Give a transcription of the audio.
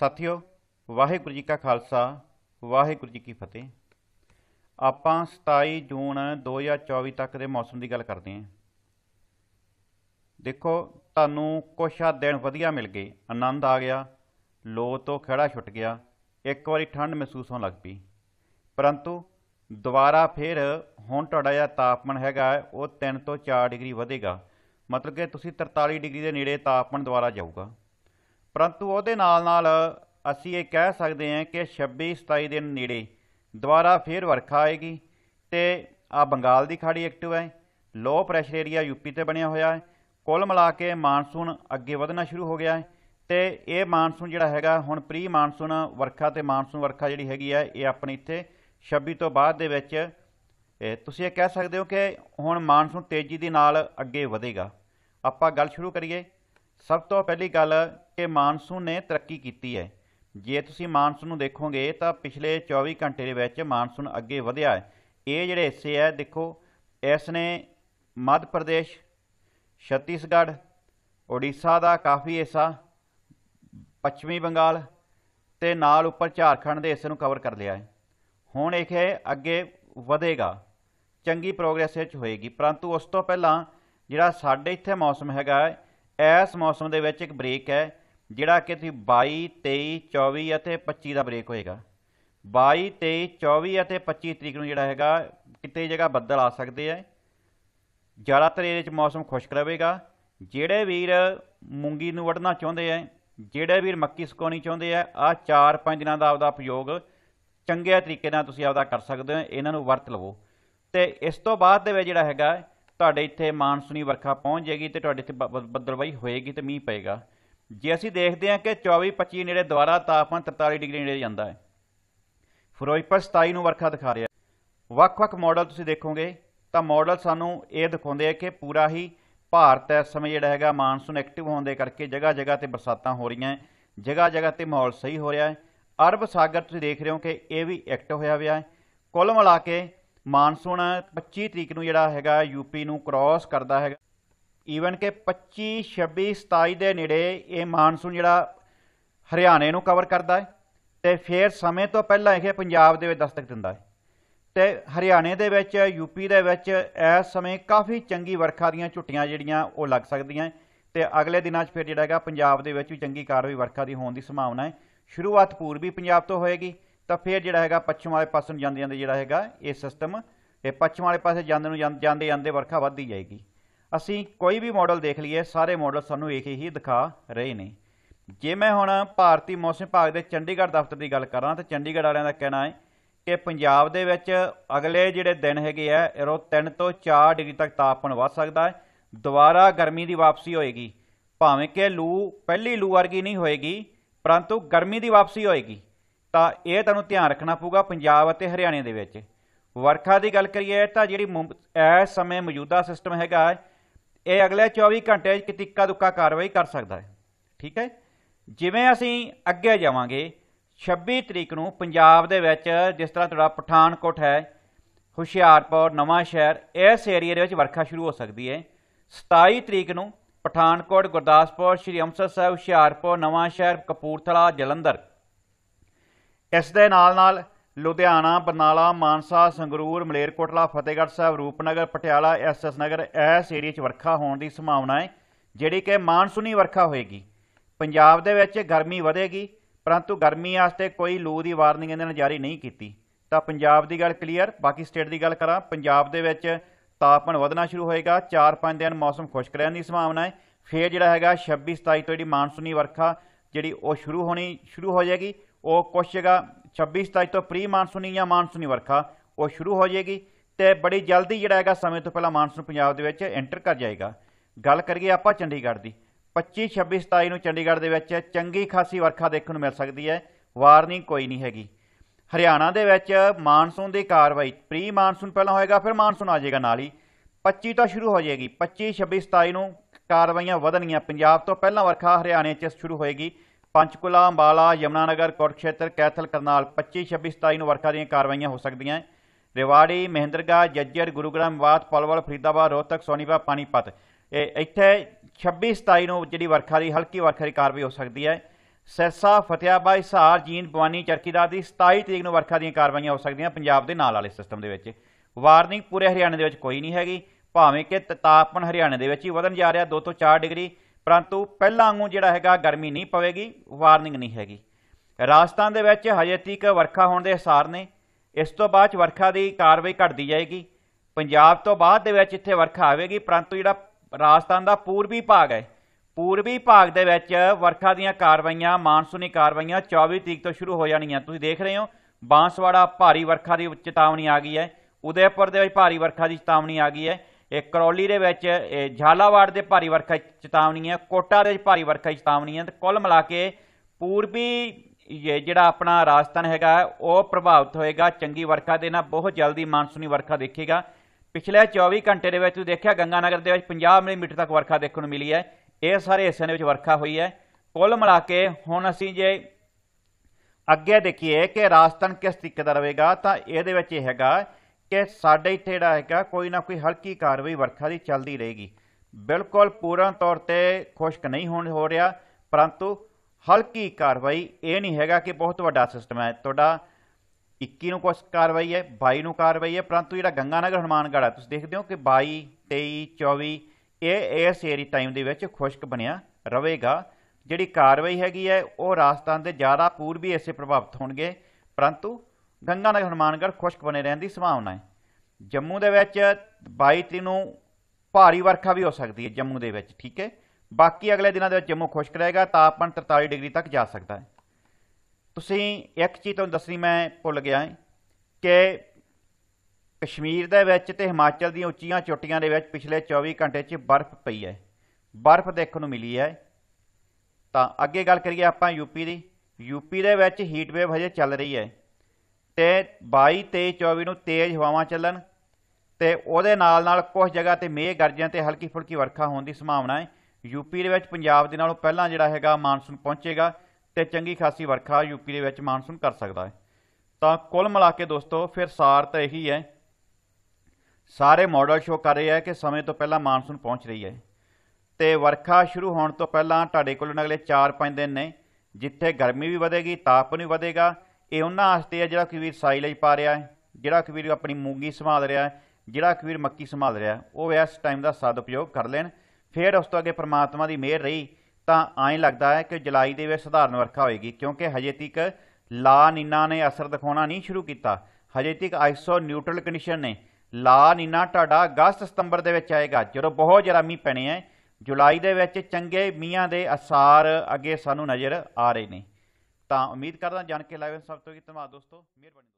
ਸਾਥਿਓ ਵਾਹਿਗੁਰੂ ਜੀ ਕਾ ਖਾਲਸਾ ਵਾਹਿਗੁਰੂ ਜੀ ਕੀ ਫਤਿਹ ਆਪਾਂ 27 ਜੂਨ 2024 ਤੱਕ ਦੇ ਮੌਸਮ ਦੀ ਗੱਲ ਕਰਦੇ ਹਾਂ ਦੇਖੋ ਤੁਹਾਨੂੰ ਕੁਛ ਆ ਦਿਨ ਵਧੀਆ ਮਿਲ ਗਏ ਆਨੰਦ ਆ ਗਿਆ ਲੋ ਤੋਂ ਖੜਾ ਛੁੱਟ ਗਿਆ ਇੱਕ ਵਾਰੀ ਠੰਡ ਮਹਿਸੂਸ ਹੋਣ ਲੱਗ ਪਈ ਪਰੰਤੂ ਦੁਬਾਰਾ ਫਿਰ ਹੁਣ ਤੁਹਾਡਾ ਜਿਹੜਾ ਤਾਪਮਨ ਹੈਗਾ ਉਹ 3 ਤੋਂ 4 ਡਿਗਰੀ ਵਧੇਗਾ ਮਤਲਬ ਕਿ ਤੁਸੀਂ 43 ਡਿਗਰੀ ਦੇ ਨੇੜੇ ਤਾਪਮਨ ਦੁਬਾਰਾ ਜਾਊਗਾ ਪਰੰਤੂ ਉਹਦੇ ਨਾਲ-ਨਾਲ ਅਸੀਂ ਇਹ ਕਹਿ ਸਕਦੇ ਹਾਂ ਕਿ 26 27 ਦਿਨ ਨੇੜੇ ਦੁਬਾਰਾ ਫੇਰ ਵਰਖਾ ਆਏਗੀ ਤੇ ਆ ਬੰਗਾਲ ਦੀ ਖਾੜੀ ਐਕਟਿਵ ਹੈ ਲੋ ਪ੍ਰੈਸ਼ਰ ਏਰੀਆ ਯੂਪੀ ਤੇ ਬਣਿਆ ਹੋਇਆ ਹੈ ਕੁੱਲ ਮਿਲਾ ਕੇ ਮਾਨਸੂਨ ਅੱਗੇ ਵਧਣਾ ਸ਼ੁਰੂ ਹੋ ਗਿਆ ਹੈ ਤੇ ਇਹ ਮਾਨਸੂਨ ਜਿਹੜਾ ਹੈਗਾ ਹੁਣ ਪ੍ਰੀ ਮਾਨਸੂਨ ਵਰਖਾ ਤੇ ਮਾਨਸੂਨ ਵਰਖਾ ਜਿਹੜੀ ਹੈਗੀ ਹੈ ਇਹ ਆਪਣੇ ਇੱਥੇ 26 ਤੋਂ ਬਾਅਦ ਦੇ ਵਿੱਚ ਤੁਸੀਂ ਇਹ ਕਹਿ ਸਕਦੇ ਹੋ ਕਿ ਹੁਣ ਮਾਨਸੂਨ ਤੇਜ਼ੀ ਦੇ ਨਾਲ ਅੱਗੇ ਵਧੇਗਾ ਆਪਾਂ ਗੱਲ ਸ਼ੁਰੂ ਕਰੀਏ ਸਭ ਤੋਂ ਪਹਿਲੀ ਗੱਲ ਕਿ ਮਾਨਸੂਨ ਨੇ ਤਰੱਕੀ ਕੀਤੀ ਹੈ ਜੇ ਤੁਸੀਂ ਮਾਨਸੂਨ ਨੂੰ ਦੇਖੋਗੇ ਤਾਂ ਪਿਛਲੇ 24 ਘੰਟੇ ਦੇ ਵਿੱਚ ਮਾਨਸੂਨ ਅੱਗੇ ਵਧਿਆ ਹੈ ਇਹ ਜਿਹੜੇ ਹਿੱਸੇ ਹੈ ਦੇਖੋ ਇਸ ਨੇ ਮੱਧ ਪ੍ਰਦੇਸ਼ ਛੱਤੀਸਗੜ੍ਹ ਓਡੀਸ਼ਾ ਦਾ ਕਾਫੀ ਹਿੱਸਾ ਪੱਛਮੀ ਬੰਗਾਲ ਤੇ ਨਾਲ ਉੱਪਰ ਝਾਰਖੰਡ ਦੇ ਹਿੱਸੇ ਨੂੰ ਕਵਰ ਕਰ ਲਿਆ ਹੈ ਹੁਣ ਇਹ ਅੱਗੇ ਵਧੇਗਾ ਚੰਗੀ ਪ੍ਰੋਗਰੈਸ ਵਿੱਚ ਹੋਏਗੀ ਪਰੰਤੂ ਉਸ ਤੋਂ ਪਹਿਲਾਂ ਜਿਹੜਾ ਸਾਡੇ ਇੱਥੇ ਮੌਸਮ ਹੈਗਾ ਇਸ ਮੌਸਮ ਦੇ ਵਿੱਚ ਇੱਕ ਬ੍ਰੇਕ ਹੈ ਜਿਹੜਾ ਕਿ ਤੁਸੀਂ 22 23 24 ਅਤੇ 25 ਦਾ ਬ੍ਰੇਕ ਹੋਏਗਾ 22 23 24 ਅਤੇ 25 ਤਰੀਕ ਨੂੰ ਜਿਹੜਾ ਹੈਗਾ ਕਿਤੇ ਜਗ੍ਹਾ ਬੱਦਲ ਆ ਸਕਦੇ ਆ ਜ਼ਿਆਦਾਤਰ ਇਹਦੇ ਵਿੱਚ ਮੌਸਮ ਖੁਸ਼ਕ ਰਹੇਗਾ ਜਿਹੜੇ ਵੀਰ ਮੂੰਗੀ ਨੂੰ ਵੜਨਾ ਚਾਹੁੰਦੇ ਆ ਜਿਹੜੇ ਵੀਰ ਮੱਕੀ ਸੁਕਾਉਣੀ ਚਾਹੁੰਦੇ ਆ ਆ 4-5 ਦਿਨਾਂ ਦਾ ਆਪਦਾ ਉਪਯੋਗ ਚੰਗੇ ਤਰੀਕੇ ਨਾਲ ਤੁਸੀਂ ਆਪਦਾ ਕਰ ਸਕਦੇ ਹੋ ਇਹਨਾਂ ਨੂੰ ਵਰਤ ਲਵੋ ਤੇ ਇਸ ਤੋਂ ਬਾਅਦ ਦੇ ਵਿੱਚ ਜਿਹੜਾ ਹੈਗਾ ਤੁਹਾਡੇ ਇੱਥੇ ਮਾਨਸੂਨੀ ਵਰਖਾ ਪਹੁੰਚ ਜਾਏਗੀ ਤੇ ਤੁਹਾਡੇ ਇੱਥੇ ਬੱਦਲਬਾਈ ਹੋਏਗੀ ਤੇ ਮੀਂਹ ਪਏਗਾ ਜੇ ਅਸੀਂ ਦੇਖਦੇ ਹਾਂ ਕਿ 24 25 ਨੇੜੇ ਦੁਆਰਾ ਤਾਪਮਾਨ 43 ਡਿਗਰੀ ਨੇੜੇ ਜਾਂਦਾ ਹੈ ਫਿਰੋਜ਼ਪੁਰ 27 ਨੂੰ ਵਰਖਾ ਦਿਖਾ ਰਿਹਾ ਵੱਖ-ਵੱਖ ਮਾਡਲ ਤੁਸੀਂ ਦੇਖੋਗੇ ਤਾਂ ਮਾਡਲ ਸਾਨੂੰ ਇਹ ਦਿਖਾਉਂਦੇ ਆ ਕਿ ਪੂਰਾ ਹੀ ਭਾਰਤ ਇਸ ਸਮੇਂ ਜਿਹੜਾ ਹੈਗਾ ਮਾਨਸੂਨ ਐਕਟਿਵ ਹੋਣ ਦੇ ਕਰਕੇ ਜਗ੍ਹਾ ਜਗ੍ਹਾ ਤੇ ਬਰਸਾਤਾਂ ਹੋ ਰਹੀਆਂ ਜਗ੍ਹਾ ਜਗ੍ਹਾ ਤੇ ਮਾਹੌਲ ਸਹੀ ਹੋ ਰਿਹਾ ਹੈ ਅਰਬ ਸਾਗਰ ਤੁਸੀਂ ਦੇਖ ਰਹੇ ਹੋ ਕਿ ਇਹ ਵੀ ਐਕਟਿਵ ਹੋਇਆ ਹੋਇਆ ਹੈ ਕੁੱਲ ਮਿਲਾ ਕੇ ਮਾਨਸੂਨ 25 ਤਰੀਕ ਨੂੰ ਜਿਹੜਾ ਹੈਗਾ ਯੂਪੀ ਨੂੰ ਕ੍ਰਾਸ ਕਰਦਾ ਹੈਗਾ ਈਵਨ ਕਿ 25 26 27 ਦੇ ਨੇੜੇ ਇਹ ਮਾਨਸੂਨ ਜਿਹੜਾ ਹਰਿਆਣੇ ਨੂੰ ਕਵਰ ਕਰਦਾ ਹੈ ਤੇ ਫਿਰ ਸਮੇਂ ਤੋਂ ਪਹਿਲਾਂ ਇਹ ਪੰਜਾਬ ਦੇ ਵਿੱਚ ਦਸਤਕ ਦਿੰਦਾ ਹੈ ਤੇ ਹਰਿਆਣੇ ਦੇ ਵਿੱਚ ਯੂਪੀ ਦੇ ਵਿੱਚ ਇਸ ਸਮੇਂ ਕਾਫੀ ਚੰਗੀ ਵਰਖਾ ਦੀਆਂ ਝੁੱਟੀਆਂ ਜਿਹੜੀਆਂ ਉਹ ਲੱਗ ਸਕਦੀਆਂ ਤੇ ਅਗਲੇ ਦਿਨਾਂ 'ਚ ਫਿਰ ਜਿਹੜਾ ਹੈਗਾ ਪੰਜਾਬ ਦੇ ਵਿੱਚ ਵੀ ਚੰਗੀ ਕਾਰਵਾਈ ਵਰਖਾ ਦੀ ਹੋਣ ਦੀ ਸੰਭਾਵਨਾ ਹੈ ਸ਼ੁਰੂਆਤ ਪੂਰਬੀ ਪੰਜਾਬ ਤੋਂ ਹੋਏਗੀ ਤਾਂ ਫੇਰ ਜਿਹੜਾ ਹੈਗਾ ਪੱਛਮ ਵਾਲੇ ਪਾਸੇ ਨੂੰ ਜਾਂਦੇ ਜਾਂਦੇ ਜਿਹੜਾ ਹੈਗਾ ਇਹ ਸਿਸਟਮ ਇਹ ਪੱਛਮ ਵਾਲੇ ਪਾਸੇ ਜਾਂਦੇ ਨੂੰ ਜਾਂਦੇ ਜਾਂਦੇ ਵਰਖਾ ਵੱਧਦੀ ਜਾਏਗੀ ਅਸੀਂ ਕੋਈ ਵੀ ਮਾਡਲ ਦੇਖ ਲਈਏ ਸਾਰੇ ਮਾਡਲ ਸਾਨੂੰ ਇੱਕ ਹੀ ਦਿਖਾ ਰਹੇ ਨੇ ਜੇ ਮੈਂ ਹੁਣ ਭਾਰਤੀ ਮੌਸਮ ਵਿਭਾਗ ਦੇ ਚੰਡੀਗੜ੍ਹ ਦਫ਼ਤਰ ਦੀ ਗੱਲ ਕਰਾਂ ਤਾਂ ਚੰਡੀਗੜ੍ਹ ਵਾਲਿਆਂ ਦਾ ਕਹਿਣਾ ਹੈ ਕਿ ਪੰਜਾਬ ਦੇ ਵਿੱਚ ਅਗਲੇ ਜਿਹੜੇ ਦਿਨ ਹੈਗੇ ਆ ਰੋ 3 ਤੋਂ 4 ਡਿਗਰੀ ਤੱਕ ਤਾਪਮਾਨ ਵੱਧ ਸਕਦਾ ਹੈ ਦੁਬਾਰਾ ਗਰਮੀ ਦੀ ਵਾਪਸੀ ਹੋਏਗੀ ਭਾਵੇਂ ਕਿ ਲੂ ਪਹਿਲੀ ਲੂ ਵਰਗੀ ਨਹੀਂ ਹੋਏਗੀ ਪਰੰਤੂ ਗਰਮੀ ਦੀ ਵਾਪਸੀ ਹੋਏਗੀ ਤਾਂ ਇਹ ਤੁਹਾਨੂੰ ਧਿਆਨ ਰੱਖਣਾ ਪਊਗਾ ਪੰਜਾਬ ਅਤੇ ਹਰਿਆਣੇ ਦੇ ਵਿੱਚ ਵਰਖਾ ਦੀ ਗੱਲ ਕਰੀਏ ਤਾਂ ਜਿਹੜੀ ਇਸ ਸਮੇਂ ਮੌਜੂਦਾ ਸਿਸਟਮ ਹੈਗਾ ਇਹ ਅਗਲੇ 24 ਘੰਟੇ ਵਿੱਚ ਕਿਤਿੱਕਾ ਦੁੱਕਾ ਕਾਰਵਾਈ ਕਰ ਸਕਦਾ ਹੈ ਠੀਕ ਹੈ ਜਿਵੇਂ ਅਸੀਂ ਅੱਗੇ ਜਾਵਾਂਗੇ 26 ਤਰੀਕ ਨੂੰ ਪੰਜਾਬ ਦੇ ਵਿੱਚ ਜਿਸ ਤਰ੍ਹਾਂ ਤੁਹਾਡਾ ਪਠਾਨਕੋਟ ਹੈ ਹੁਸ਼ਿਆਰਪੁਰ ਨਵਾਂ ਸ਼ਹਿਰ ਇਸ ਏਰੀਆ ਦੇ ਵਿੱਚ ਵਰਖਾ ਸ਼ੁਰੂ ਹੋ ਸਕਦੀ ਹੈ 27 ਤਰੀਕ ਨੂੰ ਪਠਾਨਕੋਟ ਗੁਰਦਾਸਪੁਰ ਸ਼੍ਰੀ ਅੰਮ੍ਰਿਤਸਰ ਸਾਹਿਬ ਹੁਸ਼ਿਆਰਪੁਰ ਨਵਾਂ ਸ਼ਹਿਰ ਕਪੂਰਥਲਾ ਜਲੰਧਰ ਇਸ ਦੇ ਨਾਲ ਨਾਲ Ludhiana Barnala Mansa Sangrur Malerkotla Fatehgarh Sahib Rupnagar Patiala S S Nagar S area 'ਚ ਵਰਖਾ ਹੋਣ ਦੀ ਸੰਭਾਵਨਾ ਹੈ ਜਿਹੜੀ ਕਿ ਮਾਨਸੂਨੀ ਵਰਖਾ ਹੋਏਗੀ ਪੰਜਾਬ ਦੇ ਵਿੱਚ ਗਰਮੀ ਵਧੇਗੀ ਪਰੰਤੂ ਗਰਮੀ ਵਾਸਤੇ ਕੋਈ ਲੂ ਦੀ ਵਾਰਨਿੰਗ ਇਹਨਾਂ ਨੇ ਜਾਰੀ ਨਹੀਂ ਕੀਤੀ ਤਾਂ ਪੰਜਾਬ ਦੀ ਗੱਲ ਕਲੀਅਰ ਬਾਕੀ ਸਟੇਟ ਦੀ ਗੱਲ ਕਰਾਂ ਪੰਜਾਬ ਦੇ ਵਿੱਚ ਤਾਪਮਾਨ ਵਧਣਾ ਸ਼ੁਰੂ ਹੋਏਗਾ 4-5 ਦਿਨ ਮੌਸਮ ਖੁਸ਼ਕ ਰਹਿਣ ਦੀ ਸੰਭਾਵਨਾ ਹੈ ਫੇਰ ਜਿਹੜਾ ਹੈਗਾ 26 27 ਤੋਂ ਜਿਹੜੀ ਮਾਨਸੂਨੀ ਵਰਖਾ ਜਿਹੜੀ ਉਹ ਸ਼ੁਰੂ ਹੋਣੀ ਸ਼ੁਰੂ ਹੋ ਜਾਏਗੀ ਉਹ ਕੁਛ ਹੈਗਾ 26 ਸਤਾਈ ਤੋਂ ਪ੍ਰੀ ਮਾਨਸੂਨੀ ਜਾਂ ਮਾਨਸੂਨੀ ਵਰਖਾ ਉਹ ਸ਼ੁਰੂ ਹੋ ਜਾਏਗੀ ਤੇ ਬੜੀ ਜਲਦੀ ਜਿਹੜਾ ਹੈਗਾ ਸਮੇਂ ਤੋਂ ਪਹਿਲਾਂ ਮਾਨਸੂਨ ਪੰਜਾਬ ਦੇ ਵਿੱਚ ਐਂਟਰ ਕਰ ਜਾਏਗਾ ਗੱਲ ਕਰੀਏ ਆਪਾਂ ਚੰਡੀਗੜ੍ਹ ਦੀ 25 26 27 ਨੂੰ ਚੰਡੀਗੜ੍ਹ ਦੇ ਵਿੱਚ ਚੰਗੀ ਖਾਸੀ ਵਰਖਾ ਦੇਖਣ ਨੂੰ ਮਿਲ ਸਕਦੀ ਹੈ ਵਾਰਨਿੰਗ ਕੋਈ ਨਹੀਂ ਹੈਗੀ ਹਰਿਆਣਾ ਦੇ ਵਿੱਚ ਮਾਨਸੂਨ ਦੀ ਕਾਰਵਾਈ ਪ੍ਰੀ ਮਾਨਸੂਨ ਪਹਿਲਾਂ ਹੋਏਗਾ ਫਿਰ ਮਾਨਸੂਨ ਆ ਜਾਏਗਾ ਨਾਲ ਹੀ 25 ਤੋਂ ਸ਼ੁਰੂ ਹੋ ਜਾਏਗੀ 25 26 27 ਨੂੰ ਕਾਰਵਾਈਆਂ ਵਧਣਗੀਆਂ ਪੰਜਾਬ ਤੋਂ ਪਹਿਲਾਂ ਵਰਖਾ ਹਰਿਆਣੇ 'ਚ ਸ਼ੁਰੂ ਹੋਏਗੀ ਪੰਚਕੁਲਾ ਅੰਬਾਲਾ ਯਮਨਾਨਗਰ ਕੋਟਖੇਤਰ ਕੈਥਲ ਕਰਨਾਲ 25 26 27 ਨੂੰ ਵਰਖਾ ਦੀਆਂ ਕਾਰਵਾਈਆਂ ਹੋ ਸਕਦੀਆਂ ਹਨ ਰਿਵਾੜੀ ਮਹਿੰਦਰਗਾ ਜੱਜਰ ਗੁਰੂਗ੍ਰਾਮ ਬਾਤ ਪਲਵਲ ਫਰੀਦਾਬਾਦ ਰੋਹਤਕ ਸੋਨੀਪਾ ਪਾਣੀਪਤ ਇਹ ਇੱਥੇ 26 27 ਨੂੰ ਜਿਹੜੀ ਵਰਖਾ ਦੀ ਹਲਕੀ ਵਰਖਾ ਦੀ ਕਾਰਵਾਈ ਹੋ ਸਕਦੀ ਹੈ ਸੈਸਾ ਫਤਿਆਬਾਦ ਹਿਸਾਰ ਜੀਨ ਬਵਾਨੀ ਚਰਕੀਦਾਰ ਦੀ 27 ਤਰੀਕ ਨੂੰ ਵਰਖਾ ਦੀਆਂ ਕਾਰਵਾਈਆਂ ਹੋ ਸਕਦੀਆਂ ਪੰਜਾਬ ਦੇ ਨਾਲ ਵਾਲੇ ਸਿਸਟਮ ਦੇ ਵਿੱਚ ਵਾਰਨਿੰਗ ਪੂਰੇ ਹਰਿਆਣਾ ਦੇ ਵਿੱਚ ਕੋਈ ਨਹੀਂ ਹੈਗੀ ਭਾਵੇਂ ਕਿ ਤਾਪਮਾਨ ਹਰਿਆਣਾ ਦੇ ਵਿੱਚ ਹੀ ਵਧਣ ਜਾ ਰਿਹਾ 2 ਤੋਂ 4 ਡਿਗਰੀ ਪਰੰਤੂ ਪਹਿਲਾਂ ਵਾਂਗੂ ਜਿਹੜਾ ਹੈਗਾ ਗਰਮੀ ਨਹੀਂ ਪਵੇਗੀ ਵਾਰਨਿੰਗ ਨਹੀਂ ਹੈਗੀ ਰਾਜਸਥਾਨ ਦੇ ਵਿੱਚ ਹਜੇ ਤੱਕ ਵਰਖਾ ਹੋਣ ਦੇ ਅਸਾਰ ਨੇ ਇਸ ਤੋਂ ਬਾਅਦ ਵਰਖਾ ਦੀ ਕਾਰਵਾਈ ਘਟਦੀ ਜਾਏਗੀ ਪੰਜਾਬ ਤੋਂ ਬਾਅਦ ਦੇ ਵਿੱਚ ਇੱਥੇ ਵਰਖਾ ਆਵੇਗੀ ਪਰੰਤੂ ਜਿਹੜਾ ਰਾਜਸਥਾਨ ਦਾ ਪੂਰਬੀ ਭਾਗ ਹੈ ਪੂਰਬੀ ਭਾਗ ਦੇ ਵਿੱਚ ਵਰਖਾ ਦੀਆਂ ਕਾਰਵਾਈਆਂ ਮਾਨਸੂਨੀ ਕਾਰਵਾਈਆਂ 24 ਤਰੀਕ ਤੋਂ ਸ਼ੁਰੂ ਹੋ ਜਾਣੀਆਂ ਤੁਸੀਂ ਦੇਖ ਰਹੇ ਹੋ ਬਾਂਸਵਾੜਾ ਭਾਰੀ ਵਰਖਾ ਦੀ ਚੇਤਾਵਨੀ ਆ ਗਈ ਹੈ ਉਦੈਪੁਰ ਦੇ ਵਿੱਚ ਭਾਰੀ ਵਰਖਾ ਦੀ ਚੇਤਾਵਨੀ ਆ ਗਈ ਹੈ ਇਹ ਕਰੌਲੀ ਦੇ ਵਿੱਚ ਇਹ ਝਾਲਾਵਾੜ ਦੇ ਭਾਰੀ ਵਰਖਾ ਚੇਤਾਵਨੀ ਹੈ ਕੋਟਾ ਦੇ ਭਾਰੀ ਵਰਖਾ ਚੇਤਾਵਨੀ ਹੈ ਤੇ ਕੁੱਲ ਮਿਲਾ ਕੇ ਪੂਰਬੀ ਇਹ ਜਿਹੜਾ ਆਪਣਾ ਰਾਜਸਥਾਨ ਹੈਗਾ ਉਹ ਪ੍ਰਭਾਵਿਤ ਹੋਏਗਾ ਚੰਗੀ ਵਰਖਾ ਦੇ ਨਾਲ ਬਹੁਤ ਜਲਦੀ ਮਾਨਸੂਨੀ ਵਰਖਾ ਦੇਖੇਗਾ ਪਿਛਲੇ 24 ਘੰਟੇ ਦੇ ਵਿੱਚ ਤੁਸੀਂ ਦੇਖਿਆ ਗੰਗਾਨਗਰ ਦੇ ਵਿੱਚ 50 ਮਿਲੀਮੀਟਰ ਤੱਕ ਵਰਖਾ ਦੇਖਣ ਨੂੰ ਮਿਲੀ ਹੈ ਇਹ ਸਾਰੇ ਹਿੱਸਿਆਂ ਦੇ ਵਿੱਚ ਵਰਖਾ ਹੋਈ ਹੈ ਕੁੱਲ ਮਿਲਾ ਕੇ ਹੁਣ ਅਸੀਂ ਜੇ ਅੱਗੇ ਦੇਖੀਏ ਕਿ ਰਾਜਸਥਾਨ ਕਿਸ ਤਰੀਕੇ ਦਾ ਰਹੇਗਾ ਤਾਂ ਇਹਦੇ ਵਿੱਚ ਇਹ ਹੈਗਾ ਕਿ ਸਾਡੇ ਇੱਥੇ ਜਿਹੜਾ ਹੈਗਾ ਕੋਈ ਨਾ ਕੋਈ ਹਲਕੀ ਕਾਰਵਾਈ ਵਰਖਾ ਦੀ ਚੱਲਦੀ ਰਹੇਗੀ ਬਿਲਕੁਲ ਪੂਰਨ ਤੌਰ ਤੇ ਖੁਸ਼ਕ ਨਹੀਂ ਹੋਣ ਹੋ ਰਿਹਾ ਪਰੰਤੂ ਹਲਕੀ ਕਾਰਵਾਈ ਇਹ ਨਹੀਂ ਹੈਗਾ ਕਿ ਬਹੁਤ ਵੱਡਾ ਸਿਸਟਮ ਹੈ ਤੁਹਾਡਾ 21 ਨੂੰ ਕੁਝ ਕਾਰਵਾਈ ਹੈ 22 ਨੂੰ ਕਾਰਵਾਈ ਹੈ ਪਰੰਤੂ ਜਿਹੜਾ ਗੰਗਾਨਗਰ ਹਨੂਮਾਨਗੜ੍ਹ ਹੈ ਤੁਸੀਂ ਦੇਖਦੇ ਹੋ ਕਿ 22 23 24 ਇਹ ਇਸ ਏਰੀ ਟਾਈਮ ਦੇ ਵਿੱਚ ਖੁਸ਼ਕ ਬਣਿਆ ਰਹੇਗਾ ਜਿਹੜੀ ਕਾਰਵਾਈ ਹੈਗੀ ਹੈ ਉਹ ਰਾਜਸਥਾਨ ਦੇ ਜ਼ਿਆਦਾ ਪੂਰਬੀ ਹਿੱਸੇ ਪ੍ਰਭਾਵਿਤ ਹੋਣਗੇ ਪਰੰਤੂ ਗੰਗਾ ਨਗਰ ਹਨੂਮਾਨਗੜ੍ਹ ਖੁਸ਼ਕ ਬਣੇ ਰਹਿਣ ਦੀ ਸੰਭਾਵਨਾ ਹੈ ਜੰਮੂ ਦੇ ਵਿੱਚ 22 ਤਰੀਕ ਨੂੰ ਭਾਰੀ ਵਰਖਾ ਵੀ ਹੋ ਸਕਦੀ ਹੈ ਜੰਮੂ ਦੇ ਵਿੱਚ ਠੀਕ ਹੈ ਬਾਕੀ ਅਗਲੇ ਦਿਨਾਂ ਦੇ ਵਿੱਚ ਜੰਮੂ ਖੁਸ਼ਕ ਰਹੇਗਾ ਤਾਪਮਾਨ 43 ਡਿਗਰੀ ਤੱਕ ਜਾ ਸਕਦਾ ਹੈ ਤੁਸੀਂ ਇੱਕ ਚੀਜ਼ ਤੁਹਾਨੂੰ ਦੱਸਣੀ ਮੈਂ ਭੁੱਲ ਗਿਆ ਕਿ ਕਸ਼ਮੀਰ ਦੇ ਵਿੱਚ ਤੇ ਹਿਮਾਚਲ ਦੀਆਂ ਉੱਚੀਆਂ ਚੋਟੀਆਂ ਦੇ ਵਿੱਚ ਪਿਛਲੇ 24 ਘੰਟੇ 'ਚ ਬਰਫ਼ ਪਈ ਹੈ ਬਰਫ਼ ਦੇਖਣ ਨੂੰ ਮਿਲੀ ਹੈ ਤਾਂ ਅੱਗੇ ਗੱਲ ਕਰੀਏ ਆਪਾਂ ਯੂਪੀ ਦੀ ਯੂਪੀ ਦੇ ਵਿੱਚ ਹੀਟ ਵੇਵ ਹਜੇ ਚੱਲ ਰਹੀ ਹੈ ਤੇ 22 ਤੇ 24 ਨੂੰ ਤੇਜ਼ ਹਵਾਵਾਂ ਚੱਲਣ ਤੇ ਉਹਦੇ ਨਾਲ ਨਾਲ ਕੁਝ ਜਗ੍ਹਾ ਤੇ ਮੇਘ ਗਰਜਣ ਤੇ ਹਲਕੀ ਫੁਲਕੀ ਵਰਖਾ ਹੋਣ ਦੀ ਸੰਭਾਵਨਾ ਹੈ ਯੂਪੀ ਦੇ ਵਿੱਚ ਪੰਜਾਬ ਦੇ ਨਾਲੋਂ ਪਹਿਲਾਂ ਜਿਹੜਾ ਹੈਗਾ ਮਾਨਸੂਨ ਪਹੁੰਚੇਗਾ ਤੇ ਚੰਗੀ ਖਾਸੀ ਵਰਖਾ ਯੂਪੀ ਦੇ ਵਿੱਚ ਮਾਨਸੂਨ ਕਰ ਸਕਦਾ ਹੈ ਤਾਂ ਕੁੱਲ ਮਿਲਾ ਕੇ ਦੋਸਤੋ ਫਿਰ ਸਾਰ ਤਾਂ ਇਹੀ ਹੈ ਸਾਰੇ ਮਾਡਲ ਸ਼ੋ ਕਰ ਰਹੇ ਹੈ ਕਿ ਸਮੇਂ ਤੋਂ ਪਹਿਲਾਂ ਮਾਨਸੂਨ ਪਹੁੰਚ ਰਹੀ ਹੈ ਤੇ ਵਰਖਾ ਸ਼ੁਰੂ ਹੋਣ ਤੋਂ ਪਹਿਲਾਂ ਤੁਹਾਡੇ ਕੋਲ ਅਗਲੇ 4-5 ਦਿਨ ਨੇ ਜਿੱਥੇ ਗਰਮੀ ਵੀ ਵਧੇਗੀ ਤਾਪਮਾਨ ਵੀ ਵਧੇਗਾ ਇਹ ਉਹਨਾਂ ਵਾਸਤੇ ਆ ਜਿਹੜਾ ਕਬੀਰ ਸਾਈ ਲਈ ਪਾ ਰਿਹਾ ਹੈ ਜਿਹੜਾ ਵੀ ਆਪਣੀ ਮੂੰਗੀ ਸੰਭਾਲ ਰਿਹਾ ਹੈ ਜਿਹੜਾ ਵੀ ਮੱਕੀ ਸੰਭਾਲ ਰਿਹਾ ਉਹ ਇਸ ਟਾਈਮ ਦਾ ਸਦ ਉਪਯੋਗ ਕਰ ਲੈਣ ਫਿਰ ਉਸ ਤੋਂ ਅੱਗੇ ਪ੍ਰਮਾਤਮਾ ਦੀ ਮਿਹਰ ਰਹੀ ਤਾਂ ਐਂ ਲੱਗਦਾ ਹੈ ਕਿ ਜੁਲਾਈ ਦੇ ਵਿੱਚ ਸਧਾਰਨ ਵਰਖਾ ਹੋਏਗੀ ਕਿਉਂਕਿ ਹਜੇ ਤੱਕ ਲਾ ਨੀਨਾ ਨੇ ਅਸਰ ਦਿਖਾਉਣਾ ਨਹੀਂ ਸ਼ੁਰੂ ਕੀਤਾ ਹਜੇ ਤੱਕ ਆਈਸੋ ਨਿਊਟਰਲ ਕੰਡੀਸ਼ਨ ਨੇ ਲਾ ਨੀਨਾ ਟਾਡਾ ਅਗਸਤ ਸਤੰਬਰ ਦੇ ਵਿੱਚ ਆਏਗਾ ਜਦੋਂ ਬਹੁਤ ਜਰਾ ਮੀਂਹ ਪੈਣੇ ਆ ਜੁਲਾਈ ਦੇ ਵਿੱਚ ਚੰਗੇ ਮੀਆਂ ਦੇ ਅਸਾਰ ਅੱਗੇ ਸਾਨੂੰ ਨਜ਼ਰ ਆ ਰਹੇ ਨੇ ਤਾਂ ਉਮੀਦ ਕਰਦਾ ਜਾਣ ਕੇ ਲਾਈਵ ਸਭ ਤੋਂ ਵੀ ਧੰਨਵਾਦ ਦੋਸਤੋ ਮਿਹਰਬਾਨੀ